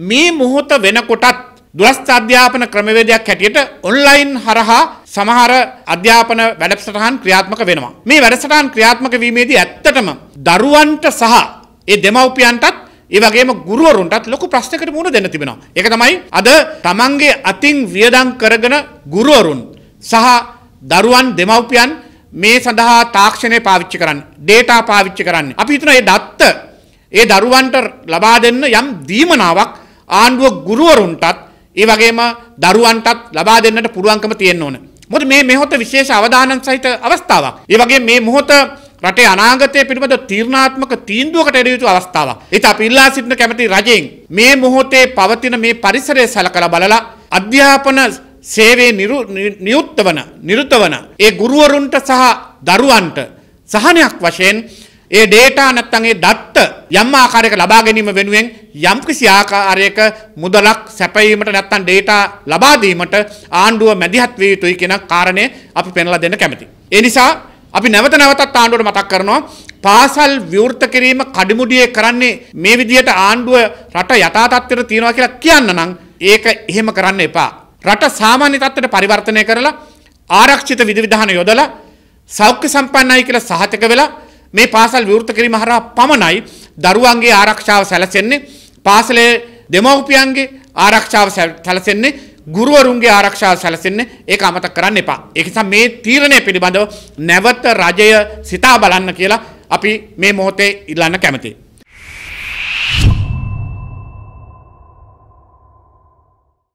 මේ මොහොත වෙනකොටත් දුරස්ථ අධ්‍යාපන ක්‍රමවේදයක් හැටියට ඔන්ලයින් හරහා සමහර අධ්‍යාපන වැඩසටහන් ක්‍රියාත්මක වෙනවා. මේ වැඩසටහන් ක්‍රියාත්මක වීමේදී ඇත්තටම දරුවන්ට සහ ඒ දෙමව්පියන්ටත් ඒ වගේම ගුරුවරුන්ටත් ලොකු ප්‍රශ්නකට මුහුණ දෙන්න තිබෙනවා. ඒක තමයි අද තමන්ගේ අතින් වියදම් කරගෙන ගුරුවරුන් සහ දරුවන් දෙමව්පියන් මේ සඳහා තාක්ෂණය පාවිච්චි කරන්නේ, ડેટા පාවිච්චි කරන්නේ. අපි හිතන මේ දත්ත ඒ දරුවන්ට ලබා දෙන්න යම් දීමනාවක් ආණ්ඩුව ගුරුවරුන්ටත් ඒ වගේම දරුවන්ටත් ලබා දෙන්නට පුළුවන්කම තියෙන්න ඕන. මොකද මේ මෙහොත විශේෂ අවධානන් සහිත අවස්ථාවක්. ඒ වගේ මේ මොහොත රටේ අනාගතය පිළිබඳ තීරණාත්මක තීන්දුවකට එඩ යුතු අවස්ථාවක්. ඒත් අපි ඉල්ලා සිටින කැමැති රජයෙන් මේ මොහොතේ පවතින මේ පරිසරය සලකලා බලලා අධ්‍යාපන සේවයේ නියුක්ත වන නිරුත වන ඒ ගුරුවරුන්ට සහ දරුවන්ට සහනයක් වශයෙන් ඒ ඩේටා නැත්තං ඒ දත්ත යම් ආකාරයක ලබා ගැනීම වෙනුවෙන් යම් කිසි ආකාරයක මුදලක් සැපයීමට නැත්තම් ඩේටා ලබා දීමට ආණ්ඩුව මැදිහත් විය යුතුයි කියන කාරණය අපි පෙන්ලා දෙන්න කැමතියි. ඒ නිසා අපි නැවත නැවතත් ආණ්ඩුවට මතක් කරනවා පාසල් විවෘත කිරීම කඩිමුඩියේ කරන්නේ මේ විදිහට ආණ්ඩුව රට යථා තත්ත්වෙට තියනවා කියලා කියන්න නම් ඒක එහෙම කරන්න එපා. රට සාමාන්‍ය තත්ත්වයට පරිවර්තනය කරලා ආරක්ෂිත විධිවිධාන යොදලා සෞඛ්‍ය සම්පන්නයි කියලා සහතික වෙලා මේ පාසල් විවෘත කිරීම හරහා පමණයි දරුවන්ගේ ආරක්ෂාව සැලසෙන්නේ පාසලේ දෙමව්පියන්ගේ ආරක්ෂාව සැලසෙන්නේ ගුරුවරුන්ගේ ආරක්ෂාව සැලසෙන්නේ ඒක අමතක කරන්න එපා. ඒක නිසා මේ තීරණය පිළිබඳව නැවත රජය සිතා බලන්න කියලා අපි මේ මොහොතේ ඉල්ලන්න කැමතියි.